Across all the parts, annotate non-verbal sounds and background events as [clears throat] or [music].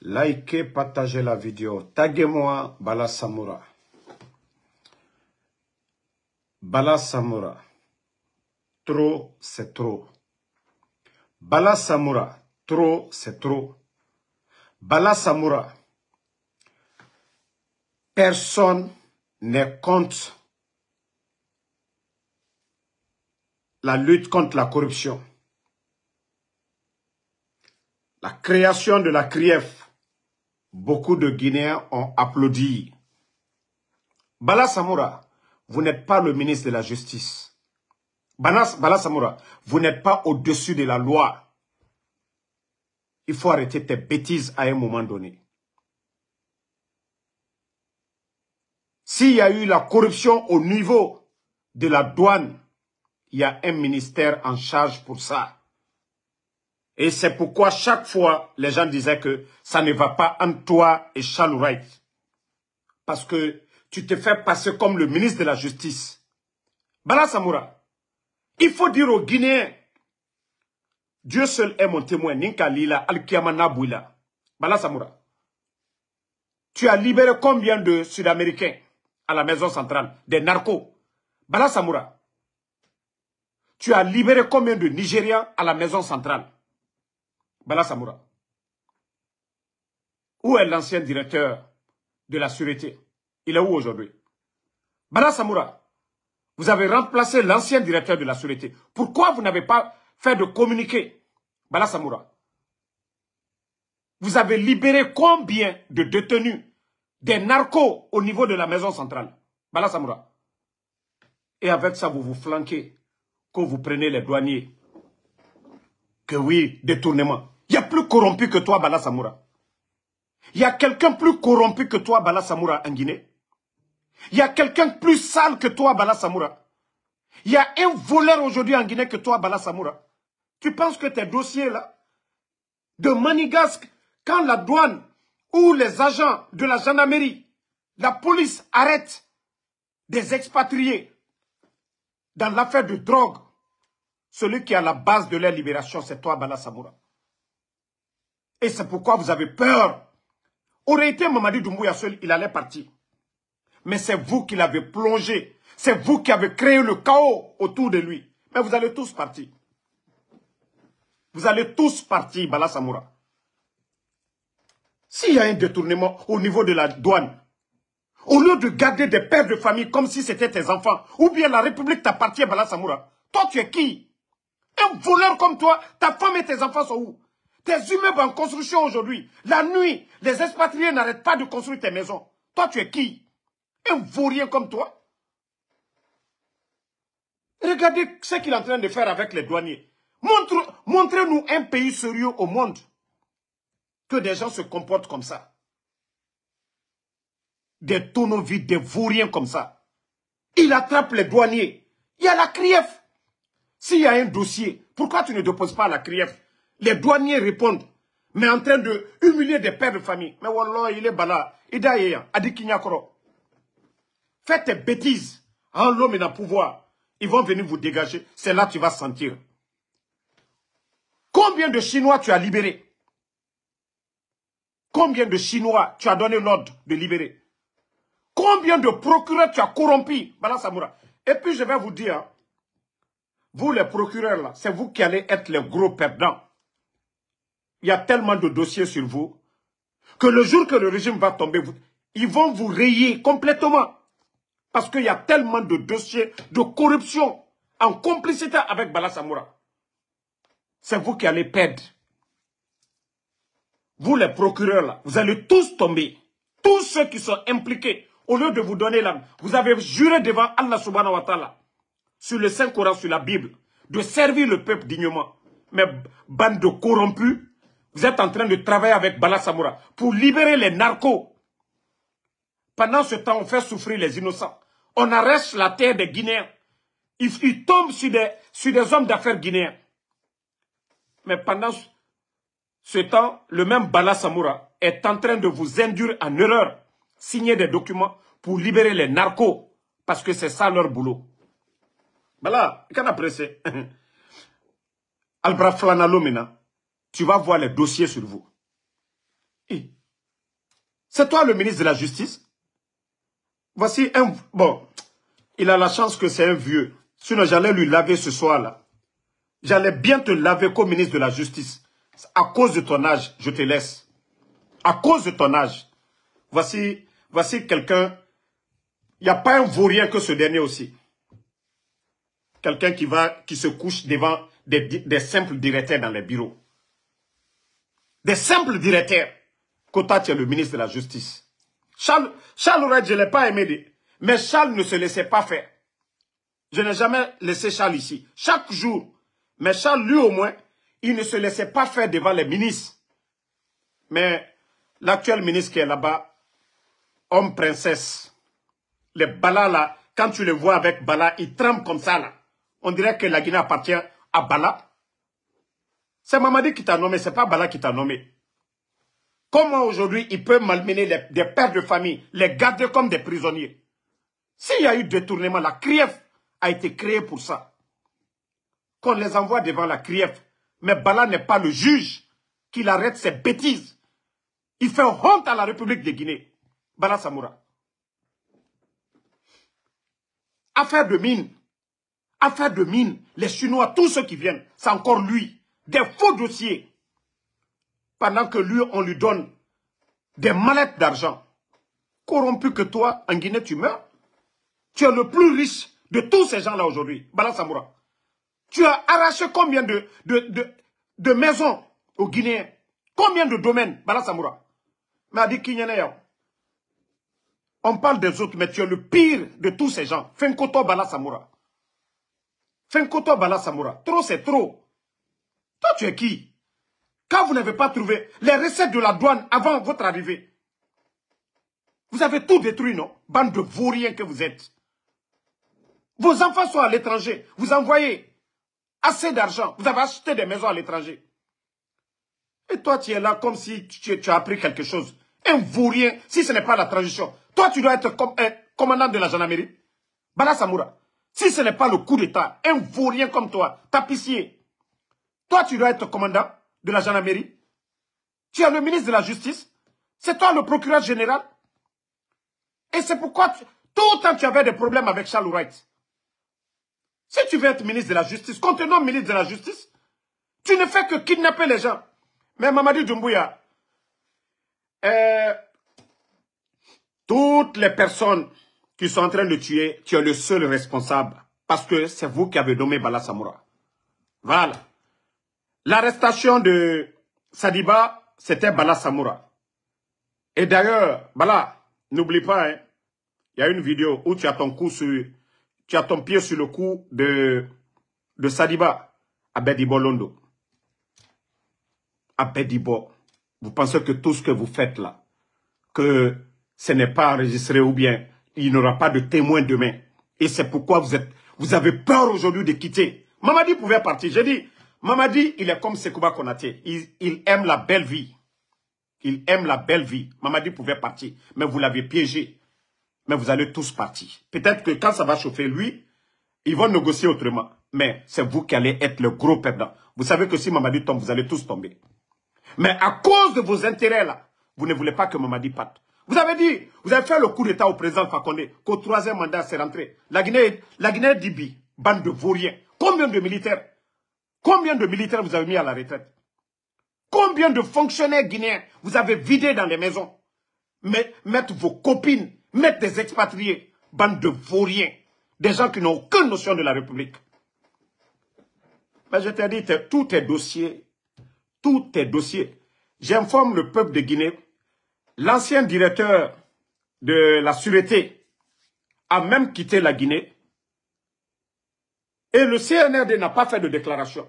Likez, partagez la vidéo. Taguez-moi Bala Samoura. Bala Samoura. Trop, c'est trop. Bala Samoura. Trop, c'est trop. Bala Samoura. Personne ne compte la lutte contre la corruption. La création de la CRIEF beaucoup de Guinéens ont applaudi. Bala Samoura, vous n'êtes pas le ministre de la Justice. Bala, vous n'êtes pas au-dessus de la loi. Il faut arrêter tes bêtises à un moment donné. S'il y a eu la corruption au niveau de la douane, il y a un ministère en charge pour ça. Et c'est pourquoi chaque fois, les gens disaient que ça ne va pas entre toi et Charles Wright. Parce que tu te fais passer comme le ministre de la Justice. Bala Samoura, il faut dire aux Guinéens, Dieu seul est mon témoin, Ninkalila, al Bala Samoura, tu as libéré combien de Sud-Américains à la maison centrale, des narcos Bala Samoura, tu as libéré combien de Nigériens à la maison centrale Bala Samoura Où est l'ancien directeur de la sûreté Il est où aujourd'hui Bala Samoura, vous avez remplacé l'ancien directeur de la sûreté. Pourquoi vous n'avez pas fait de communiqué Bala Samoura, vous avez libéré combien de détenus des narcos au niveau de la maison centrale Bala Samoura. Et avec ça, vous vous flanquez, quand vous prenez les douaniers. Que oui, détournement. Il y a plus corrompu que toi, Bala Samoura. Il y a quelqu'un plus corrompu que toi, Bala Samoura, en Guinée. Il y a quelqu'un plus sale que toi, Bala Samoura. Il y a un voleur aujourd'hui en Guinée que toi, Bala Samoura. Tu penses que tes dossiers là, de manigasque, quand la douane ou les agents de la gendarmerie, la police arrêtent des expatriés dans l'affaire de drogue, celui qui est à la base de leur libération, c'est toi, Bala Samoura. Et c'est pourquoi vous avez peur. Aurait été Mamadi Doumbouya seul, il allait partir. Mais c'est vous qui l'avez plongé. C'est vous qui avez créé le chaos autour de lui. Mais vous allez tous partir. Vous allez tous partir, Bala Samoura. S'il y a un détournement au niveau de la douane, au lieu de garder des pères de famille comme si c'était tes enfants, ou bien la République t'appartient, Bala Samoura, toi tu es qui Un voleur comme toi, ta femme et tes enfants sont où tes immeubles en construction aujourd'hui, la nuit, les expatriés n'arrêtent pas de construire tes maisons. Toi, tu es qui Un vaurien comme toi Regardez ce qu'il est en train de faire avec les douaniers. Montrez-nous un pays sérieux au monde que des gens se comportent comme ça. Des tonneaux vides, des vauriens comme ça. Il attrape les douaniers. Il y a la CRIEF. S'il y a un dossier, pourquoi tu ne déposes pas la CRIEF les douaniers répondent, mais en train de humilier des pères de famille. Mais Wallah, il est bala. Idaïa, Adikinyakoro. Faites tes bêtises. En hein, l'homme et dans le pouvoir. Ils vont venir vous dégager. C'est là que tu vas sentir. Combien de Chinois tu as libéré? Combien de Chinois tu as donné l'ordre de libérer Combien de procureurs tu as corrompu? Bala Et puis je vais vous dire, hein, vous les procureurs là, c'est vous qui allez être les gros perdants il y a tellement de dossiers sur vous que le jour que le régime va tomber, ils vont vous rayer complètement. Parce qu'il y a tellement de dossiers de corruption en complicité avec Bala Samoura. C'est vous qui allez perdre. Vous les procureurs là, vous allez tous tomber. Tous ceux qui sont impliqués, au lieu de vous donner l'âme, Vous avez juré devant Allah subhanahu wa ta'ala, sur le Saint-Coran, sur la Bible, de servir le peuple dignement. Mais bande de corrompus, vous êtes en train de travailler avec Bala Samoura pour libérer les narcos. Pendant ce temps, on fait souffrir les innocents. On arrête la terre des Guinéens. Ils, tombent sur des, hommes d'affaires guinéens. Mais pendant ce temps, le même Bala Samoura est en train de vous induire en erreur. Signer des documents pour libérer les narcos. Parce que c'est ça leur boulot. Voilà, il a pressé. [laughs] Albra maintenant tu vas voir les dossiers sur vous. c'est toi le ministre de la Justice. Voici un... Bon, il a la chance que c'est un vieux. Sinon, j'allais lui laver ce soir-là. J'allais bien te laver comme ministre de la Justice. À cause de ton âge, je te laisse. À cause de ton âge. Voici, voici quelqu'un... Il n'y a pas un vaurien que ce dernier aussi. Quelqu'un qui va, qui se couche devant des, des simples directeurs dans les bureaux des simples directeurs. Kota, tu le ministre de la Justice. Charles, Charles je ne l'ai pas aimé, mais Charles ne se laissait pas faire. Je n'ai jamais laissé Charles ici. Chaque jour, mais Charles, lui au moins, il ne se laissait pas faire devant les ministres. Mais l'actuel ministre qui est là-bas, homme princesse, les Bala là, quand tu les vois avec Bala, il tremblent comme ça là. On dirait que la Guinée appartient à Bala. C'est Mamadi qui t'a nommé, c'est pas Bala qui t'a nommé. Comment aujourd'hui il peut malmener les, des pères de famille, les garder comme des prisonniers S'il y a eu détournement, la CRIEF a été créée pour ça. Qu'on les envoie devant la CRIEF. Mais Bala n'est pas le juge qu'il arrête ses bêtises. Il fait honte à la République de Guinée. Bala Samoura. Affaire de mine. Affaire de mine. Les Chinois, tous ceux qui viennent, c'est encore lui des faux dossiers pendant que lui, on lui donne des mallettes d'argent. Corrompu que toi, en Guinée, tu meurs. Tu es le plus riche de tous ces gens-là aujourd'hui, Bala Samoura. Tu as arraché combien de, de, maisons aux Guinéens Combien de domaines, Bala Samoura dit On parle des autres, mais tu es le pire de tous ces gens. Fenkoto Bala Samoura. balasamura, Bala Samoura. Trop, c'est trop. Toi, tu es qui Quand vous n'avez pas trouvé les recettes de la douane avant votre arrivée, vous avez tout détruit, non Bande de vauriens que vous êtes. Vos enfants sont à l'étranger. Vous envoyez assez d'argent. Vous avez acheté des maisons à l'étranger. Et toi, tu es là comme si tu, as appris quelque chose. Un vaurien, si ce n'est pas la transition. Toi, tu dois être comme un commandant de la gendarmerie. Bala Samoura, si ce n'est pas le coup d'État, un vaurien comme toi, tapissier, toi, tu dois être commandant de la gendarmerie. Tu es le ministre de la Justice. C'est toi le procureur général. Et c'est pourquoi tout le temps tu avais des problèmes avec Charles Wright. Si tu veux être ministre de la Justice, contenant ministre de la Justice, tu ne fais que kidnapper les gens. Mais Mamadou Doumbouya, euh, toutes les personnes qui sont en train de tuer, tu es le seul responsable. Parce que c'est vous qui avez nommé Bala Samoura. Voilà. L'arrestation de Sadiba, c'était Bala Samoura. Et d'ailleurs, Bala, n'oublie pas, hein, il y a une vidéo où tu as ton coup sur, tu as ton pied sur le cou de, de Sadiba à Londo. À vous pensez que tout ce que vous faites là, que ce n'est pas enregistré ou bien il n'y aura pas de témoin demain. Et c'est pourquoi vous êtes, vous avez peur aujourd'hui de quitter. Mamadi pouvait partir. J'ai dit, Mamadi, il est comme Sekouba Konaté. Il, il, aime la belle vie. Il aime la belle vie. Mamadi pouvait partir, mais vous l'avez piégé. Mais vous allez tous partir. Peut-être que quand ça va chauffer lui, ils vont négocier autrement. Mais c'est vous qui allez être le gros perdant. Vous savez que si Mamadi tombe, vous allez tous tomber. Mais à cause de vos intérêts là, vous ne voulez pas que Mamadi parte. Vous avez dit, vous avez fait le coup d'État au président Fakonde, qu'au troisième mandat, c'est rentré. La Guinée, la Guinée d'Ibi, bande de vauriens. Combien de militaires Combien de militaires vous avez mis à la retraite Combien de fonctionnaires guinéens vous avez vidés dans les maisons Mettre vos copines, mettre des expatriés, bande de vauriens, des gens qui n'ont aucune notion de la République. Mais je t'ai dit, tout est dossier. Tout est dossier. J'informe le peuple de Guinée, l'ancien directeur de la sûreté a même quitté la Guinée et le CNRD n'a pas fait de déclaration.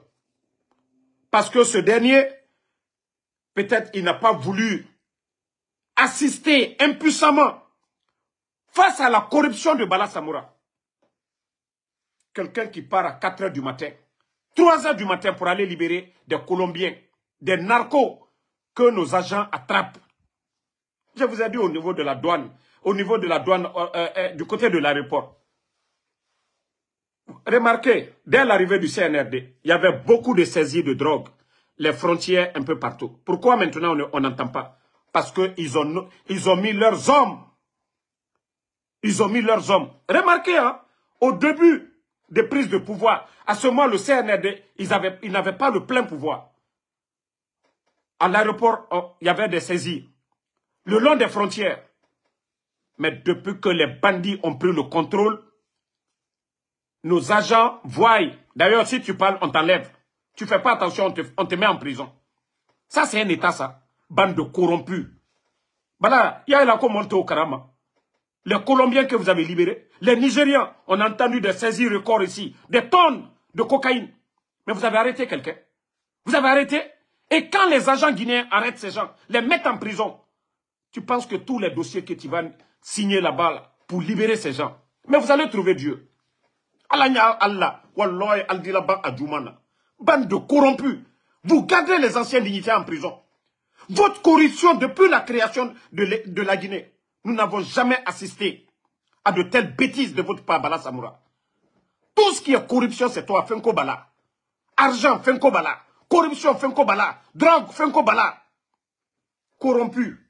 Parce que ce dernier, peut-être il n'a pas voulu assister impuissamment face à la corruption de Bala Samoura. Quelqu'un qui part à 4 heures du matin, 3 heures du matin pour aller libérer des Colombiens, des narcos que nos agents attrapent. Je vous ai dit au niveau de la douane, au niveau de la douane, euh, euh, euh, du côté de l'aéroport. Remarquez, dès l'arrivée du CNRD, il y avait beaucoup de saisies de drogue, les frontières un peu partout. Pourquoi maintenant on n'entend pas Parce qu'ils ont, mis leurs hommes. Ils ont mis leurs hommes. Remarquez, hein, au début des prises de pouvoir, à ce moment, le CNRD, ils n'avaient pas le plein pouvoir. À l'aéroport, oh, il y avait des saisies. Le long des frontières. Mais depuis que les bandits ont pris le contrôle, nos agents voient. D'ailleurs, si tu parles, on t'enlève. Tu fais pas attention, on te, met en prison. Ça, c'est un État, ça. Bande de corrompus. Voilà, il y a la monté au Karama. Les Colombiens que vous avez libérés, les Nigériens, on a entendu des saisies records ici, des tonnes de cocaïne. Mais vous avez arrêté quelqu'un. Vous avez arrêté. Et quand les agents guinéens arrêtent ces gens, les mettent en prison, tu penses que tous les dossiers que tu vas signer là-bas pour libérer ces gens, mais vous allez trouver Dieu bande de corrompus vous gardez les anciens dignitaires en prison votre corruption depuis la création de, la Guinée nous n'avons jamais assisté à de telles bêtises de votre part Bala Samoura tout ce qui est corruption c'est toi Fenko Bala argent Fenko Bala corruption Fenko Bala drogue Fenko Bala corrompu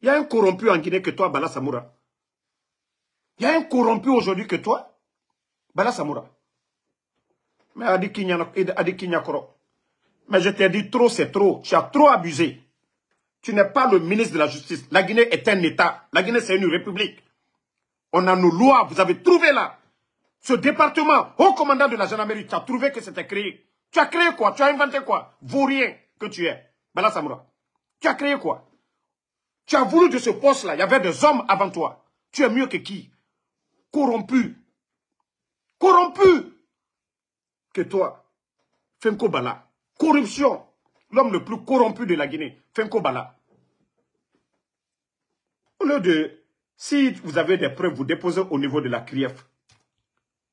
il y a un corrompu en Guinée que toi Bala Samoura il y a un corrompu aujourd'hui que toi Bala Samoura. Mais Adi Mais je t'ai dit trop, c'est trop. Tu as trop abusé. Tu n'es pas le ministre de la Justice. La Guinée est un État. La Guinée, c'est une république. On a nos lois. Vous avez trouvé là. Ce département, haut commandant de la Jeune Amérique, tu as trouvé que c'était créé. Tu as créé quoi Tu as inventé quoi rien que tu es. Bala Samoura. Tu as créé quoi Tu as voulu de ce poste-là. Il y avait des hommes avant toi. Tu es mieux que qui Corrompu, corrompu que toi, Femko Bala. Corruption. L'homme le plus corrompu de la Guinée, Femko Bala. Au lieu de, si vous avez des preuves, vous déposez au niveau de la CRIEF.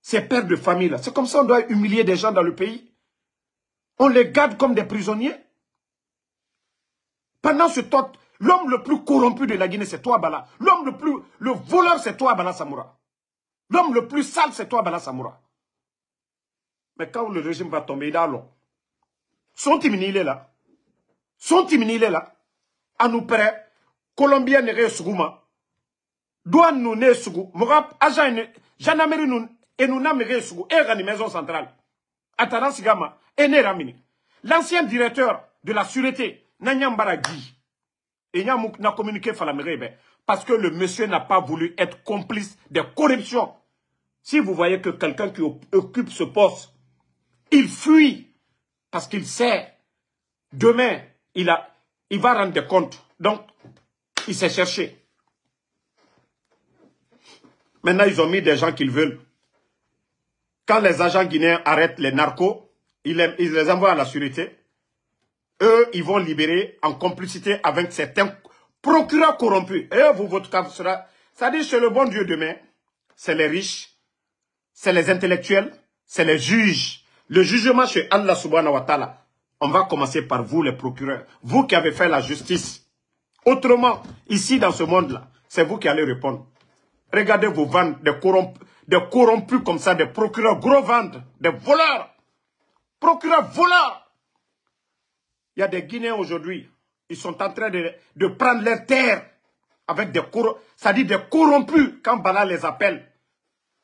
Ces pères de famille-là, c'est comme ça qu'on doit humilier des gens dans le pays. On les garde comme des prisonniers. Pendant ce temps, l'homme le plus corrompu de la Guinée, c'est toi, Bala. L'homme le plus, le voleur, c'est toi, Bala Samoura. L'homme le plus sale, c'est toi, Bala Samoura. Mais quand le régime va tomber, il a l'eau. Son timini, il est là. Son timini, il est là. À nous près, Colombien n'est Sougouma. Douane nous n'est Sougou. Mourap, agent, ah, Janameri nous, et nous de Sougou. Et la Maison Centrale. Atarance Sigama, et L'ancien directeur de la sûreté, Nanyam Guy, et n'a communiqué Falamerebe, eh parce que le monsieur n'a pas voulu être complice des corruptions si vous voyez que quelqu'un qui occupe ce poste, il fuit parce qu'il sait, demain, il, a, il va rendre des comptes. Donc, il s'est cherché. Maintenant, ils ont mis des gens qu'ils veulent. Quand les agents guinéens arrêtent les narcos, ils les, envoient à la sûreté. Eux, ils vont libérer en complicité avec certains procureurs corrompus. Et vous, votre cas sera... Ça dit, c'est le bon Dieu demain, c'est les riches c'est les intellectuels, c'est les juges. Le jugement chez Allah subhanahu wa On va commencer par vous les procureurs. Vous qui avez fait la justice. Autrement, ici dans ce monde-là, c'est vous qui allez répondre. Regardez vos ventes des corrompus, corrompus comme ça, des procureurs gros ventes, des voleurs. Procureurs voleurs. Il y a des Guinéens aujourd'hui, ils sont en train de, prendre leurs terres avec des corrompus, ça dit des corrompus quand Bala les appelle.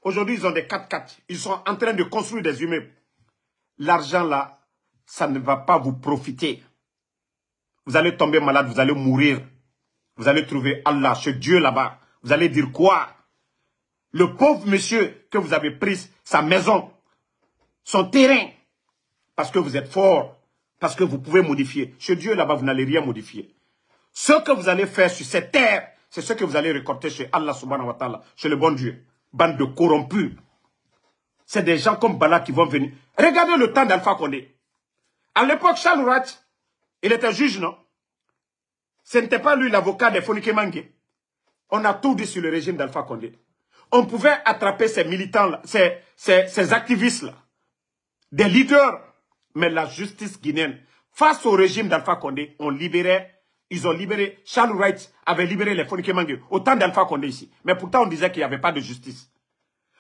Aujourd'hui, ils ont des 4x4. Ils sont en train de construire des humains. L'argent là, ça ne va pas vous profiter. Vous allez tomber malade, vous allez mourir. Vous allez trouver Allah, ce Dieu là-bas. Vous allez dire quoi Le pauvre monsieur que vous avez pris, sa maison, son terrain, parce que vous êtes fort, parce que vous pouvez modifier. Ce Dieu là-bas, vous n'allez rien modifier. Ce que vous allez faire sur cette terre, c'est ce que vous allez récolter chez Allah subhanahu wa ta'ala, chez le bon Dieu bande de corrompus. C'est des gens comme Bala qui vont venir. Regardez le temps d'Alpha Condé. À l'époque, Charles il était juge, non Ce n'était pas lui l'avocat des Fonike On a tout dit sur le régime d'Alpha Condé. On pouvait attraper ces militants-là, ces, ces activistes-là, des leaders. Mais la justice guinéenne, face au régime d'Alpha Condé, on libérait ils ont libéré, Charles Wright avait libéré les fonikemangue au temps d'Alpha Condé ici. Mais pourtant, on disait qu'il n'y avait pas de justice.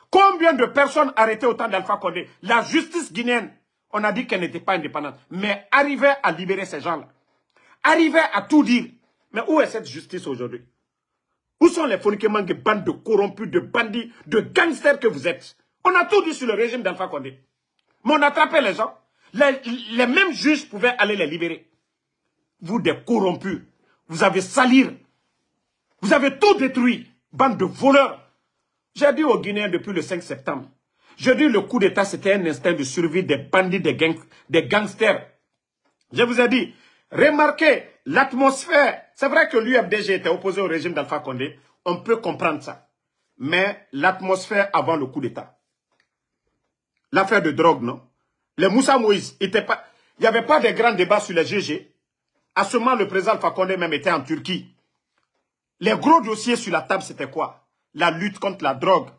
Combien de personnes arrêtées au temps d'Alpha Condé La justice guinéenne, on a dit qu'elle n'était pas indépendante, mais arrivait à libérer ces gens-là. Arrivait à tout dire. Mais où est cette justice aujourd'hui Où sont les mangue bande de corrompus, de bandits, de gangsters que vous êtes On a tout dit sur le régime d'Alpha Condé. Mais on attrapait les gens. les mêmes juges pouvaient aller les libérer vous des corrompus. Vous avez salir. Vous avez tout détruit, bande de voleurs. J'ai dit aux Guinéens depuis le 5 septembre, J'ai dit le coup d'État, c'était un instinct de survie des bandits, des, des gangsters. Je vous ai dit, remarquez l'atmosphère. C'est vrai que l'UFDG était opposé au régime d'Alpha Condé. On peut comprendre ça. Mais l'atmosphère avant le coup d'État. L'affaire de drogue, non Les Moussa Moïse, il n'y avait pas de grand débat sur les GG. À ce moment, le président Alpha Condé même était en Turquie. Les gros dossiers sur la table, c'était quoi La lutte contre la drogue.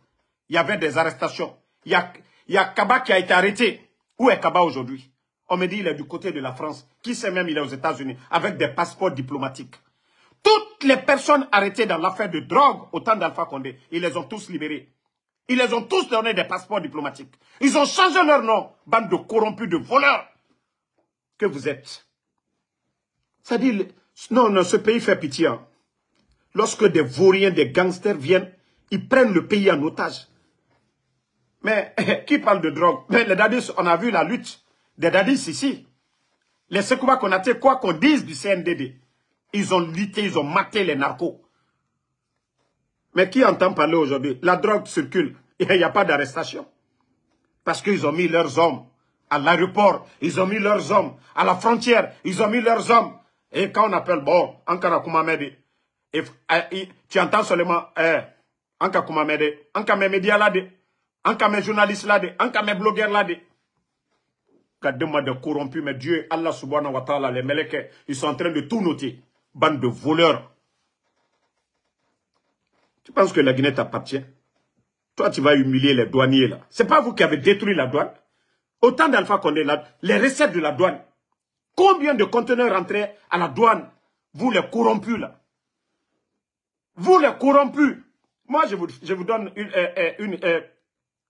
Il y avait des arrestations. Il y a, Kaba qui a été arrêté. Où est Kaba aujourd'hui On me dit qu'il est du côté de la France. Qui sait même il est aux États-Unis avec des passeports diplomatiques. Toutes les personnes arrêtées dans l'affaire de drogue au temps d'Alpha Condé, ils les ont tous libérés. Ils les ont tous donné des passeports diplomatiques. Ils ont changé leur nom. Bande de corrompus, de voleurs que vous êtes. C'est-à-dire, non, ce pays fait pitié. Hein. Lorsque des vauriens, des gangsters viennent, ils prennent le pays en otage. Mais [laughs] qui parle de drogue Mais les dadis, on a vu la lutte des dadis ici. Les Sekouba qu'on a quoi qu'on dise du CNDD, ils ont lutté, ils ont maté les narcos. Mais qui entend parler aujourd'hui La drogue circule et il n'y a pas d'arrestation. Parce qu'ils ont mis leurs hommes à l'aéroport, ils ont mis leurs hommes à la frontière, ils ont mis leurs hommes et quand on appelle, bon, Ankara Koumamedi, eh, tu entends seulement, eh, Anka Koumamedi, Anka mes médias là, Anka mes journalistes là, Anka mes blogueurs là, Kadema de corrompus, mais Dieu, Allah subhanahu wa ta'ala, les Meleke, ils sont en train de tout noter. Bande de voleurs. Tu penses que la Guinée t'appartient Toi, tu vas humilier les douaniers là. n'est pas vous qui avez détruit la douane. Autant d'Alpha là, les recettes de la douane, Combien de conteneurs rentraient à la douane Vous les corrompus là. Vous les corrompus. Moi, je vous, donne euh, euh, euh,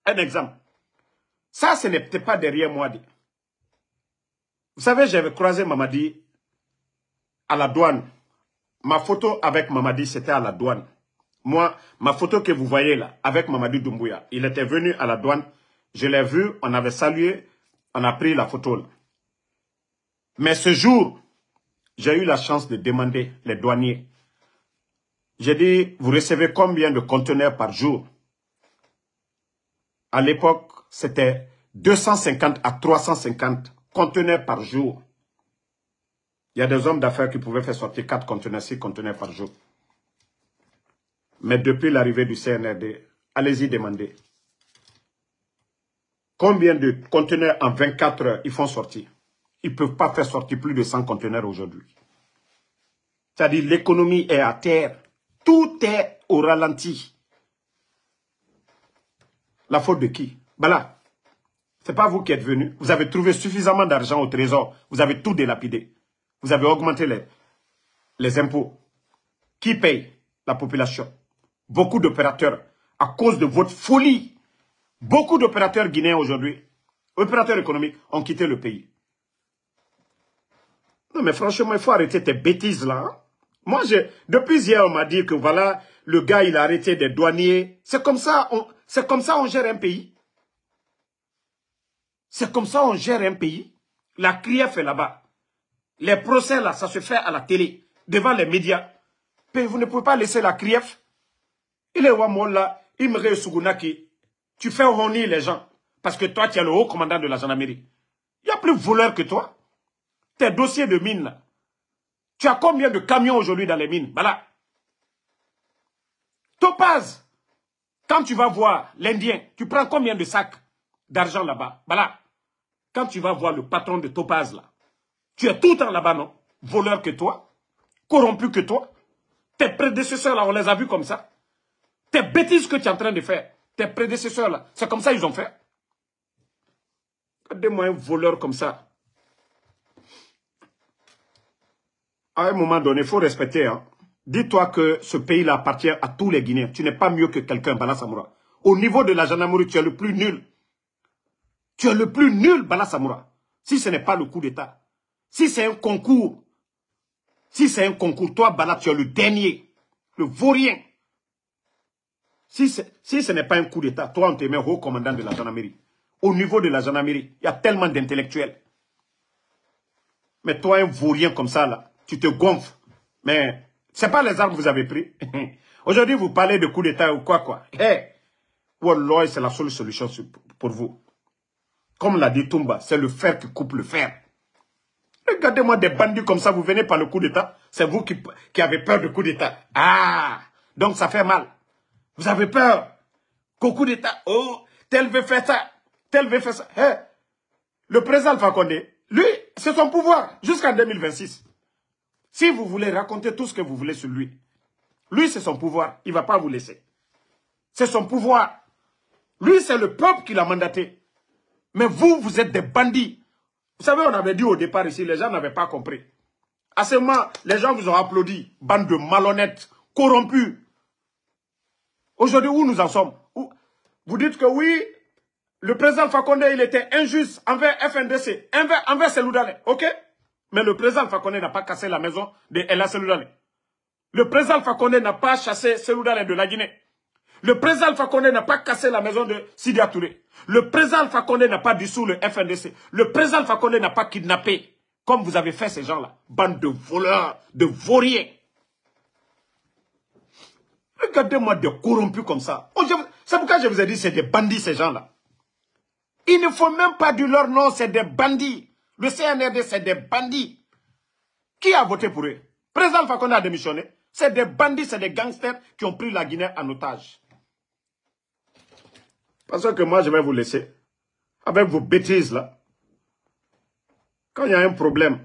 un exemple. Ça, ce n'était pas derrière moi. Vous savez, j'avais croisé Mamadi à la douane. Ma photo avec Mamadi, c'était à la douane. Moi, ma photo que vous voyez là, avec Mamadi Doumbouya, il était venu à la douane. Je l'ai vu, on avait salué, on a pris la photo là. Mais ce jour, j'ai eu la chance de demander les douaniers. J'ai dit, vous recevez combien de conteneurs par jour À l'époque, c'était 250 à 350 conteneurs par jour. Il y a des hommes d'affaires qui pouvaient faire sortir 4 conteneurs, 6 conteneurs par jour. Mais depuis l'arrivée du CNRD, allez-y demander. Combien de conteneurs en 24 heures ils font sortir ils ne peuvent pas faire sortir plus de 100 conteneurs aujourd'hui. C'est-à-dire l'économie est à terre. Tout est au ralenti. La faute de qui Voilà. Ce n'est pas vous qui êtes venu. Vous avez trouvé suffisamment d'argent au trésor. Vous avez tout délapidé. Vous avez augmenté les, les impôts. Qui paye La population. Beaucoup d'opérateurs, à cause de votre folie, beaucoup d'opérateurs guinéens aujourd'hui, opérateurs économiques, ont quitté le pays. Non, mais franchement, il faut arrêter tes bêtises là. Hein. Moi, je, depuis hier, on m'a dit que voilà, le gars, il a arrêté des douaniers. C'est comme ça, on, c'est comme ça on gère un pays. C'est comme ça on gère un pays. La CRIEF est là-bas. Les procès là, ça se fait à la télé, devant les médias. Mais vous ne pouvez pas laisser la CRIEF. Il est il là, Imre Sugunaki. Tu fais honnir les gens. Parce que toi, tu es le haut commandant de la Amérique Il n'y a plus de voleur que toi tes dossiers de mine. Tu as combien de camions aujourd'hui dans les mines Voilà. Topaz, quand tu vas voir l'Indien, tu prends combien de sacs d'argent là-bas Voilà. Quand tu vas voir le patron de Topaz là, tu es tout le temps là-bas, non Voleur que toi, corrompu que toi. Tes prédécesseurs là, on les a vus comme ça. Tes bêtises que tu es en train de faire, tes prédécesseurs là, c'est comme ça qu'ils ont fait. Regardez-moi un voleur comme ça, à un moment donné, il faut respecter. Hein. Dis-toi que ce pays-là appartient à tous les Guinéens. Tu n'es pas mieux que quelqu'un, Bala Samoura. Au niveau de la gendarmerie, tu es le plus nul. Tu es le plus nul, Bala Samoura. Si ce n'est pas le coup d'État. Si c'est un concours. Si c'est un concours, toi, Bala, tu es le dernier. Le vaurien. Si, ce n'est pas un coup d'État, toi, on te met haut commandant de la gendarmerie. Au niveau de la gendarmerie, il y a tellement d'intellectuels. Mais toi, un vaurien comme ça, là, tu te gonfles. Mais n'est pas les armes que vous avez prises. [laughs] Aujourd'hui, vous parlez de coup d'État ou quoi, quoi. Eh, hey, oh, c'est la seule solution pour vous. Comme l'a dit Toumba, c'est le fer qui coupe le fer. Regardez-moi des bandits comme ça, vous venez par le coup d'État. C'est vous qui, avez peur du coup d'État. Ah, donc ça fait mal. Vous avez peur qu'au coup d'État, oh, tel veut faire ça, tel veut faire ça. Eh le président va Condé, lui, c'est son pouvoir jusqu'en 2026. Si vous voulez raconter tout ce que vous voulez sur lui, lui c'est son pouvoir, il ne va pas vous laisser. C'est son pouvoir. Lui c'est le peuple qui l'a mandaté. Mais vous, vous êtes des bandits. Vous savez, on avait dit au départ ici, les gens n'avaient pas compris. À ce moment, les gens vous ont applaudi. Bande de malhonnêtes, corrompus. Aujourd'hui, où nous en sommes Vous dites que oui, le président Fakonde, il était injuste envers FNDC, envers, envers OK mais le président Fakonde n'a pas cassé la maison de Ella Seloudane. Le président Fakonde n'a pas chassé Seloudalé de la Guinée. Le président Fakonde n'a pas cassé la maison de Sidi Atouré. Le président Fakonde n'a pas dissous le FNDC. Le président Fakonde n'a pas kidnappé, comme vous avez fait ces gens-là. Bande de voleurs, de vauriens. Regardez-moi des corrompus comme ça. Oh, c'est pourquoi je vous ai dit, c'est des bandits ces gens-là. Il ne faut même pas dire leur nom, c'est des bandits. Le CNRD, c'est des bandits. Qui a voté pour eux Président Fakonde a démissionné. C'est des bandits, c'est des gangsters qui ont pris la Guinée en otage. Parce que moi, je vais vous laisser. Avec vos bêtises, là. Quand il y a un problème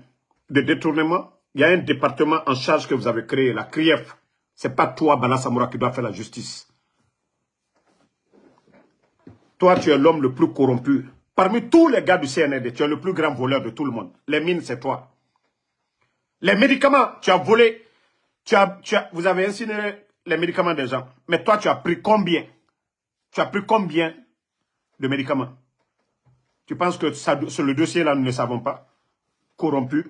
de détournement, il y a un département en charge que vous avez créé, la CRIEF. C'est pas toi, Bala Samoura, qui doit faire la justice. Toi, tu es l'homme le plus corrompu Parmi tous les gars du CNRD, tu es le plus grand voleur de tout le monde. Les mines, c'est toi. Les médicaments, tu as volé. Tu as, vous avez incinéré les médicaments des gens. Mais toi, tu as pris combien Tu as pris combien de médicaments Tu penses que ça, sur le dossier-là, nous ne savons pas Corrompu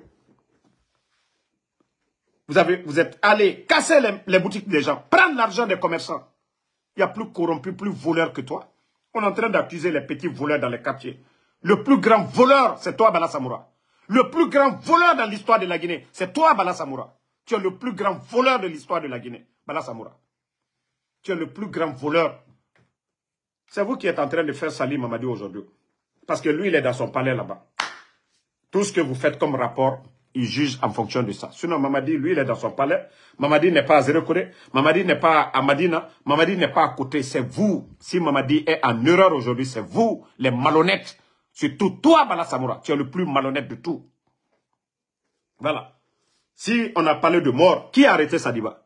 vous, avez, vous êtes allé casser les, les boutiques des gens, prendre l'argent des commerçants. Il y a plus corrompu, plus voleur que toi. On est en train d'accuser les petits voleurs dans les quartiers. Le plus grand voleur, c'est toi, Bala Samoura. Le plus grand voleur dans l'histoire de la Guinée, c'est toi, Bala Samoura. Tu es le plus grand voleur de l'histoire de la Guinée, Bala Samoura. Tu es le plus grand voleur. C'est vous qui êtes en train de faire Salim Mamadi aujourd'hui. Parce que lui, il est dans son palais là-bas. Tout ce que vous faites comme rapport, il juge en fonction de ça. Sinon, Mamadi, lui, il est dans son palais. Mamadi n'est pas à Zérekore. Mamadi n'est pas à Madina. Mamadi n'est pas à côté. C'est vous. Si Mamadi est en erreur aujourd'hui, c'est vous, les malhonnêtes. Surtout toi, Bala Samoura. Tu es le plus malhonnête de tout. Voilà. Si on a parlé de mort, qui a arrêté Sadiba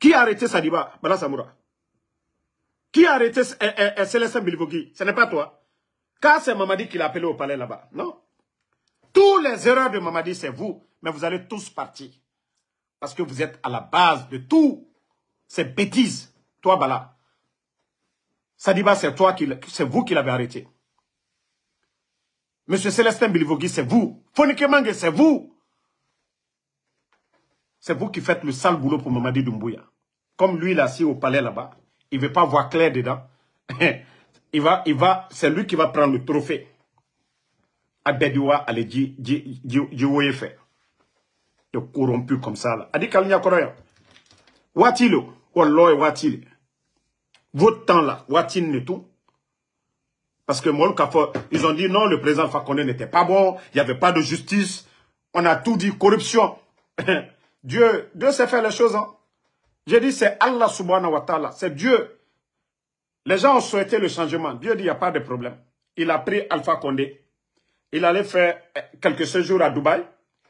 Qui a arrêté Sadiba Bala Samoura. Qui a arrêté eh, eh, eh, Célestin Bilvogui? Ce n'est pas toi. Car c'est Mamadi qui l'a appelé au palais là-bas. Non tous les erreurs de Mamadi, c'est vous. Mais vous allez tous partir. Parce que vous êtes à la base de tout ces bêtises. Toi, Bala. Sadiba, c'est toi qui, c'est vous qui l'avez arrêté. Monsieur Célestin Bilivogui, c'est vous. Fonike c'est vous. C'est vous qui faites le sale boulot pour Mamadi Doumbouya. Comme lui, il est assis au palais là-bas, il ne veut pas voir clair dedans. [laughs] il va, il va, c'est lui qui va prendre le trophée a bɛɛ di wa ale ji ji ji ji corrompu comme ça là a di kalo ɲɛkɔrɔ yan waati oh, le wallahi waati votre temps là watine tout parce que mon Kafo, ils ont dit non, le président Fakonde n'était pas bon, il y avait pas de justice, on a tout dit, corruption. [laughs] Dieu, Dieu sait faire les choses. Hein. J'ai dit, c'est Allah subhanahu wa ta'ala, c'est Dieu. Les gens ont souhaité le changement. Dieu dit, il n'y a pas de problème. Il a pris Alpha Condé, il allait faire quelques séjours à Dubaï.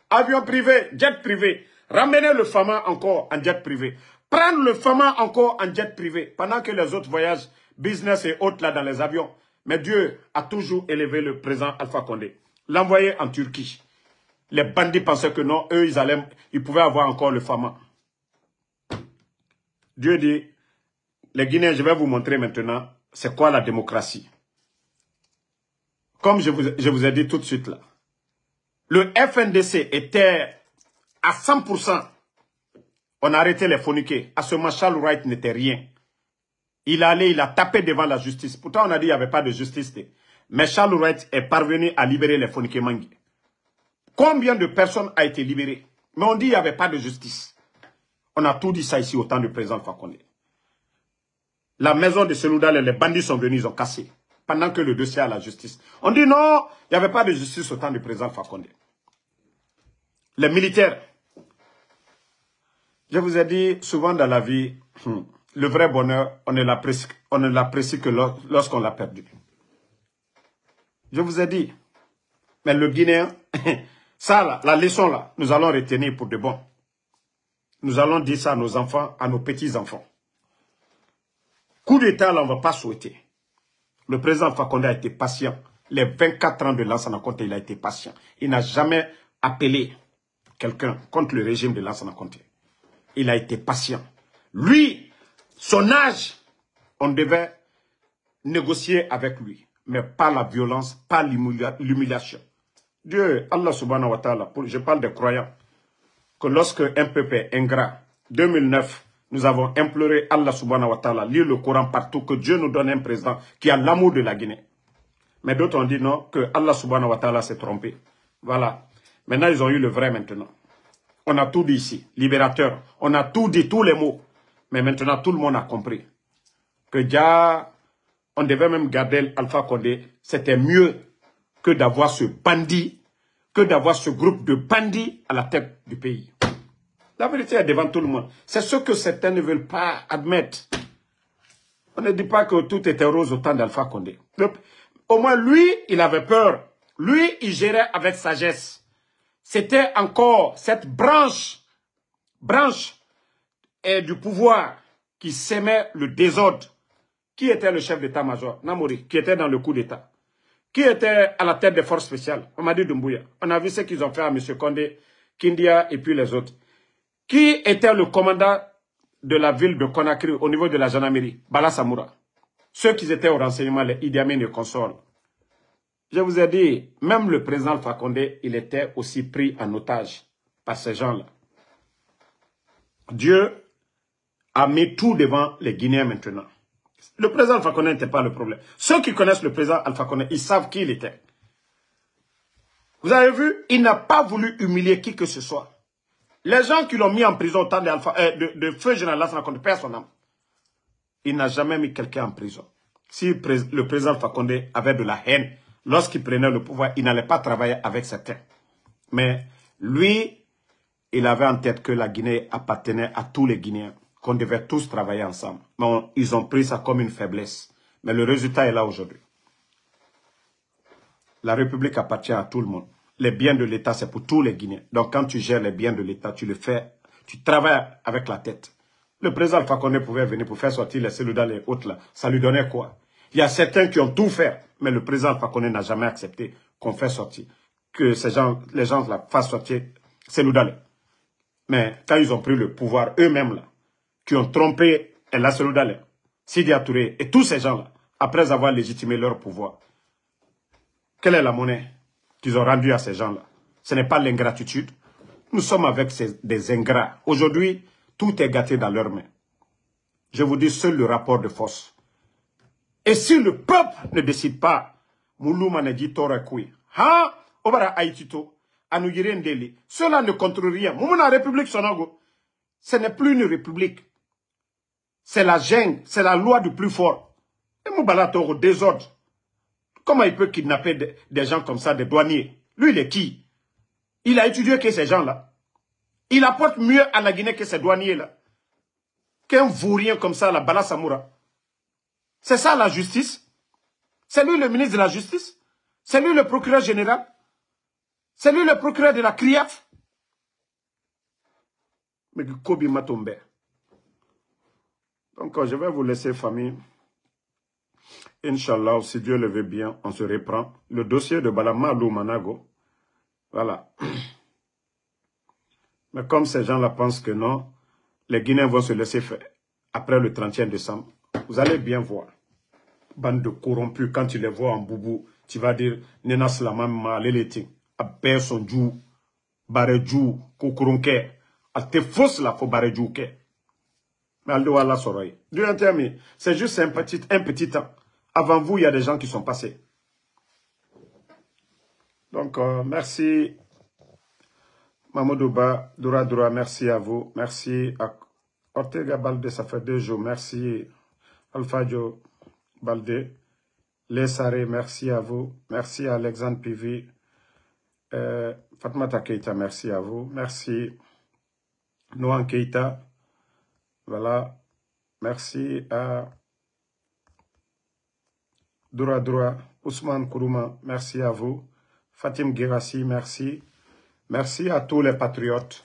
Avion privé, jet privé. Ramener le Fama encore en jet privé. Prendre le Fama encore en jet privé. Pendant que les autres voyagent, business et autres là dans les avions. Mais Dieu a toujours élevé le présent Alpha Condé. L'envoyer en Turquie. Les bandits pensaient que non, eux, ils, allaient, ils pouvaient avoir encore le Fama. Dieu dit, les Guinéens, je vais vous montrer maintenant c'est quoi la démocratie comme je vous, ai dit tout de suite là, le FNDC était à 100%. On a arrêté les forniqués. À ce moment, Charles Wright n'était rien. Il allait, il a tapé devant la justice. Pourtant, on a dit qu'il n'y avait pas de justice. Mais Charles Wright est parvenu à libérer les forniqués Mangi. Combien de personnes a été libérées Mais on dit qu'il n'y avait pas de justice. On a tout dit ça ici au temps du président Fakonde. La maison de Seloudal, les bandits sont venus, ils ont cassé pendant que le dossier à la justice. On dit non, il n'y avait pas de justice au temps du président Fakonde. Les militaires. Je vous ai dit souvent dans la vie, hmm, le vrai bonheur, on ne l'apprécie que lorsqu'on l'a perdu. Je vous ai dit. Mais le Guinéen, [laughs] ça, là, la leçon, là, nous allons retenir pour de bon. Nous allons dire ça à nos enfants, à nos petits-enfants. Coup d'État, là, on ne va pas souhaiter. Le président Fakonde a été patient. Les 24 ans de Lansana Conte, il a été patient. Il n'a jamais appelé quelqu'un contre le régime de Lansana Conte. Il a été patient. Lui, son âge, on devait négocier avec lui. Mais pas la violence, pas l'humiliation. Dieu, Allah subhanahu wa ta'ala, je parle des croyants, que lorsque un peuple ingrat, 2009, nous avons imploré Allah subhanahu wa ta'ala, lire le Coran partout, que Dieu nous donne un président qui a l'amour de la Guinée. Mais d'autres ont dit non, que Allah subhanahu wa ta'ala s'est trompé. Voilà. Maintenant, ils ont eu le vrai maintenant. On a tout dit ici, libérateur. On a tout dit, tous les mots. Mais maintenant, tout le monde a compris. Que déjà, on devait même garder Alpha Condé. C'était mieux que d'avoir ce bandit, que d'avoir ce groupe de bandits à la tête du pays. La vérité est devant tout le monde. C'est ce que certains ne veulent pas admettre. On ne dit pas que tout était rose au temps d'Alpha Condé. Au moins, lui, il avait peur. Lui, il gérait avec sagesse. C'était encore cette branche, branche et eh, du pouvoir qui s'aimait le désordre. Qui était le chef d'état-major Namori, qui était dans le coup d'état. Qui était à la tête des forces spéciales On m'a dit Doumbouya. On a vu ce qu'ils ont fait à M. Condé, Kindia et puis les autres. Qui était le commandant de la ville de Conakry au niveau de la gendarmerie Bala Samoura. Ceux qui étaient au renseignement, les Idi Amin et Je vous ai dit, même le président Condé il était aussi pris en otage par ces gens-là. Dieu a mis tout devant les Guinéens maintenant. Le président Alpha Condé n'était pas le problème. Ceux qui connaissent le président Alpha Condé, ils savent qui il était. Vous avez vu, il n'a pas voulu humilier qui que ce soit. Les gens qui l'ont mis en prison au temps de, euh, feu général ça n'a personne. Il n'a jamais mis quelqu'un en prison. Si le président Fakonde avait de la haine, lorsqu'il prenait le pouvoir, il n'allait pas travailler avec certains. Mais lui, il avait en tête que la Guinée appartenait à tous les Guinéens, qu'on devait tous travailler ensemble. Mais ils ont pris ça comme une faiblesse. Mais le résultat est là aujourd'hui. La République appartient à tout le monde les biens de l'État, c'est pour tous les Guinéens. Donc quand tu gères les biens de l'État, tu le fais, tu travailles avec la tête. Le président Alpha pouvait venir pour faire sortir les cellules et les là. Ça lui donnait quoi Il y a certains qui ont tout fait, mais le président Alpha n'a jamais accepté qu'on fasse sortir, que ces gens, les gens là fassent sortir cellules Mais quand ils ont pris le pouvoir eux-mêmes là, qui ont trompé El Seloudalé, Sidi Touré et tous ces gens là, après avoir légitimé leur pouvoir, quelle est la monnaie qu'ils ont rendu à ces gens-là. Ce n'est pas l'ingratitude. Nous sommes avec des ingrats. Aujourd'hui, tout est gâté dans leurs mains. Je vous dis seul le rapport de force. Et si le peuple ne décide pas, Cela ne contrôle rien. la République Ce n'est plus une république. C'est la gêne, c'est la loi du plus fort. Et Moubalatoro, désordre. Comment il peut kidnapper des, gens comme ça, des douaniers Lui, il est qui Il a étudié que ces gens-là. Il apporte mieux à la Guinée que ces douaniers-là. Qu'un vaurien comme ça, la Bala Samoura. C'est ça la justice. C'est lui le ministre de la justice. C'est lui le procureur général. C'est lui le procureur de la CRIAF. Mais Kobi tombé. Donc, je vais vous laisser, famille. Inch'Allah, si Dieu le veut bien, on se reprend. Le dossier de Balama Manago, voilà. [clears throat] Mais comme ces gens-là pensent que non, les Guinéens vont se laisser faire après le 31 décembre. Vous allez bien voir. Bande de corrompus, quand tu les vois en boubou, tu vas dire a Aper son Djou, ah, faut c'est juste un petit, un petit temps. Avant vous, il y a des gens qui sont passés. Donc, euh, merci. Mamoudouba, Dura Dura, merci à vous. Merci à Ortega Balde, ça fait deux jours. Merci Alfadio Balde. Les merci à vous. Merci à Alexandre Pivi. Euh, Fatmata Keita, merci à vous. Merci Noan Keita. Voilà. Merci à Dura Dura, Ousmane Kourouma, merci à vous. Fatim Girassi, merci. Merci à tous les patriotes.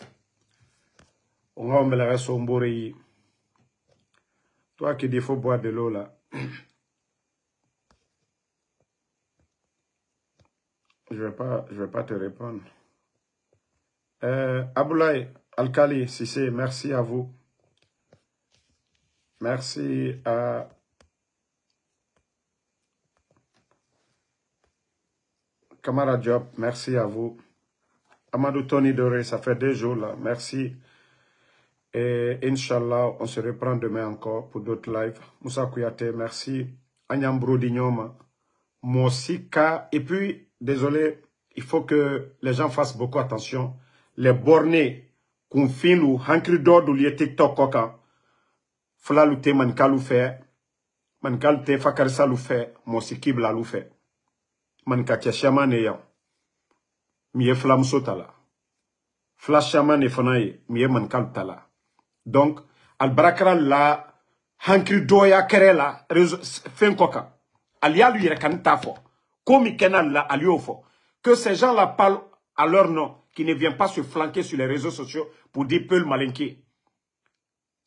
Toi qui dis faut boire de l'eau là. [clears throat] Je vais pas, vais pas te répondre. Euh, Aboulaye Alkali Sissé, merci à vous. Merci à Kamara Diop, merci à vous. Amadou Tony Doré, ça fait deux jours là, merci. Et Inch'Allah, on se reprend demain encore pour d'autres lives. Moussa Kouyate, merci. Anyam Dignoma, Moussika. Et puis, désolé, il faut que les gens fassent beaucoup attention. Les bornés, ou Hankri ou TikTok, coca. Fla lu tɛ manika lu manika lu fakarisa lu mosiki mɔsi kibila lu fɛ manika Tala. siyaman de yan la donc al la la fɛn kɔ kan ali y'alu yɛrɛ komikenan la aliofo, que ces gens là parlent à leur nom qui ne viennent pas se flanquer sur les réseaux sociaux pour dire peu le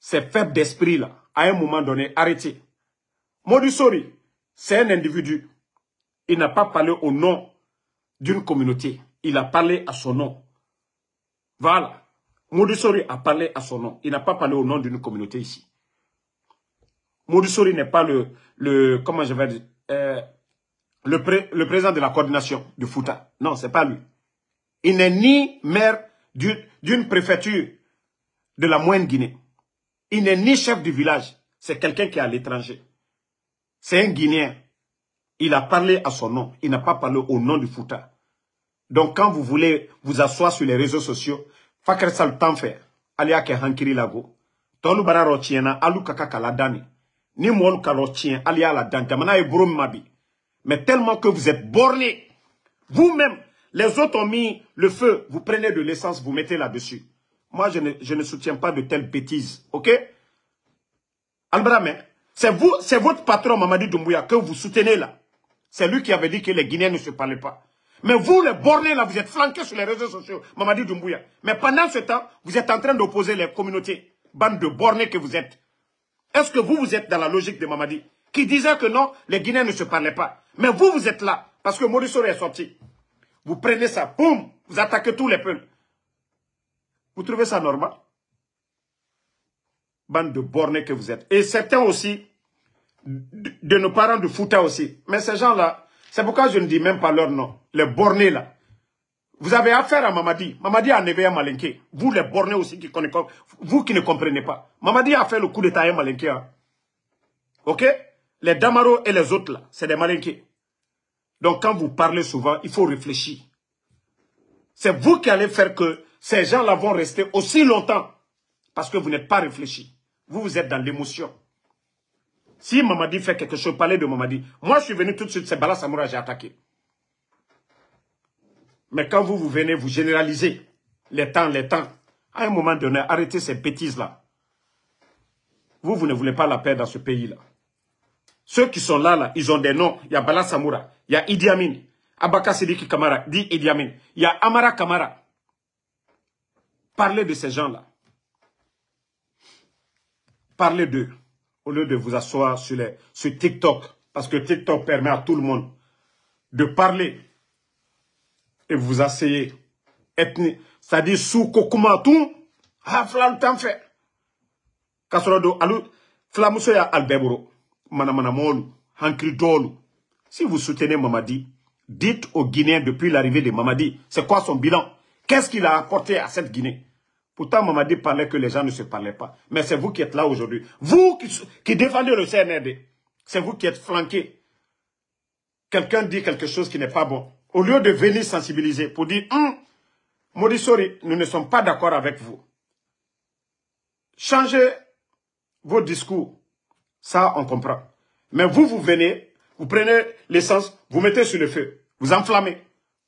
ces faibles d'esprit-là, à un moment donné, arrêtez. Modusori, c'est un individu. Il n'a pas parlé au nom d'une communauté. Il a parlé à son nom. Voilà. Modusori a parlé à son nom. Il n'a pas parlé au nom d'une communauté ici. Modusori n'est pas le, le, comment je vais dire, euh, le, le président de la coordination de Fouta. Non, c'est pas lui. Il n'est ni maire d'une préfecture de la Moyenne-Guinée. Il n'est ni chef du village. C'est quelqu'un qui est à l'étranger. C'est un Guinéen. Il a parlé à son nom. Il n'a pas parlé au nom du Fouta. Donc quand vous voulez vous asseoir sur les réseaux sociaux, Fakr faire. aliake Hankiri Lago, Tolu Bararo Tiena, Alu kaka Dani, Ni Alia la Dan, e Mabi. Mais tellement que vous êtes borné, vous-même, les autres ont mis le feu, vous prenez de l'essence, vous mettez là-dessus. Moi, je ne, soutiens pas de telles bêtises. OK Albrame, c'est vous, c'est votre patron Mamadi Doumbouya que vous soutenez là. C'est lui qui avait dit que les Guinéens ne se parlaient pas. Mais vous, les bornés, là, vous êtes flanqués sur les réseaux sociaux, Mamadi Doumbouya. Mais pendant ce temps, vous êtes en train d'opposer les communautés, bande de bornés que vous êtes. Est-ce que vous, vous êtes dans la logique de Mamadi, qui disait que non, les Guinéens ne se parlaient pas. Mais vous, vous êtes là, parce que Maurice est sorti. Vous prenez ça, boum, vous attaquez tous les peuples. Vous trouvez ça normal Bande de bornés que vous êtes. Et certains aussi, de, nos parents de Fouta aussi. Mais ces gens-là, c'est pourquoi je ne dis même pas leur nom. Les bornés là. Vous avez affaire à Mamadi. Mamadi a à malinke. Vous les bornés aussi qui vous qui ne comprenez pas. Mamadi a fait le coup d'état à Malinké. Hein. Ok Les Damaro et les autres là, c'est des Malinké. Donc quand vous parlez souvent, il faut réfléchir. C'est vous qui allez faire que ces gens-là vont rester aussi longtemps parce que vous n'êtes pas réfléchi. Vous, vous êtes dans l'émotion. Si Mamadi fait quelque chose, parlez de Mamadi. Moi, je suis venu tout de suite, c'est Bala Samoura, j'ai attaqué. Mais quand vous, vous venez, vous généralisez les temps, les temps. À un moment donné, arrêtez ces bêtises-là. Vous, vous ne voulez pas la paix dans ce pays-là. Ceux qui sont là, là, ils ont des noms. Il y a Bala Samoura, il y a Idi Amin. Abaka Sidiki Kamara, dit Idi Amin. Il y a Amara Kamara. Parlez de ces gens-là. Parlez d'eux. Au lieu de vous asseoir sur, TikTok. Parce que TikTok permet à tout le monde de parler. Et vous asseyez. C'est-à-dire sous Kokuma, ah, flan t'en fait. alou. Albeboro. Si vous soutenez Mamadi, dites aux Guinéens depuis l'arrivée de Mamadi, c'est quoi son bilan Qu'est-ce qu'il a apporté à cette Guinée Pourtant, Mamadi parlait que les gens ne se parlaient pas. Mais c'est vous qui êtes là aujourd'hui. Vous qui, défendez le CNRD, c'est vous qui êtes flanqué. Quelqu'un dit quelque chose qui n'est pas bon. Au lieu de venir sensibiliser pour dire, hum, Sori, nous ne sommes pas d'accord avec vous. Changez vos discours. Ça, on comprend. Mais vous, vous venez, vous prenez l'essence, vous mettez sur le feu, vous enflammez.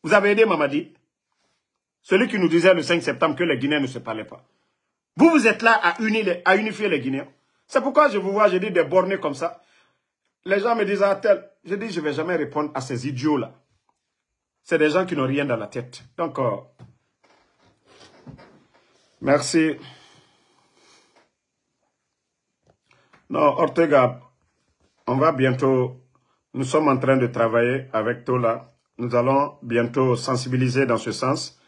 Vous avez aidé Mamadi, celui qui nous disait le 5 septembre que les Guinéens ne se parlaient pas. Vous, vous êtes là à, unir à unifier les Guinéens. C'est pourquoi je vous vois, je dis des bornés comme ça. Les gens me disent, à ah, tel. Je dis, je ne vais jamais répondre à ces idiots-là. C'est des gens qui n'ont rien dans la tête. Donc, euh, merci. Non, Ortega, on va bientôt, nous sommes en train de travailler avec Tola. Nous allons bientôt sensibiliser dans ce sens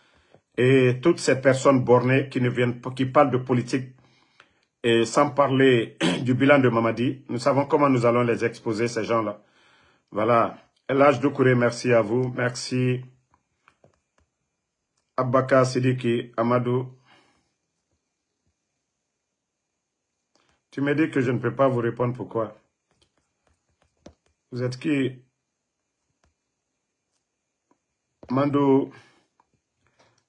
et toutes ces personnes bornées qui ne viennent qui parlent de politique et sans parler [clears throat] du bilan de Mamadi, nous savons comment nous allons les exposer, ces gens-là. Voilà. L'âge de courir, merci à vous. Merci. Abaka Sidiki, Amadou. Tu me dis que je ne peux pas vous répondre pourquoi. Vous êtes qui Mando.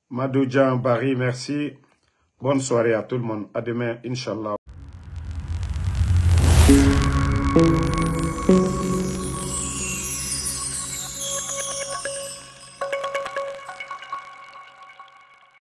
Madouja Barry, merci. Bonne soirée à tout le monde. À demain, Inch'Allah.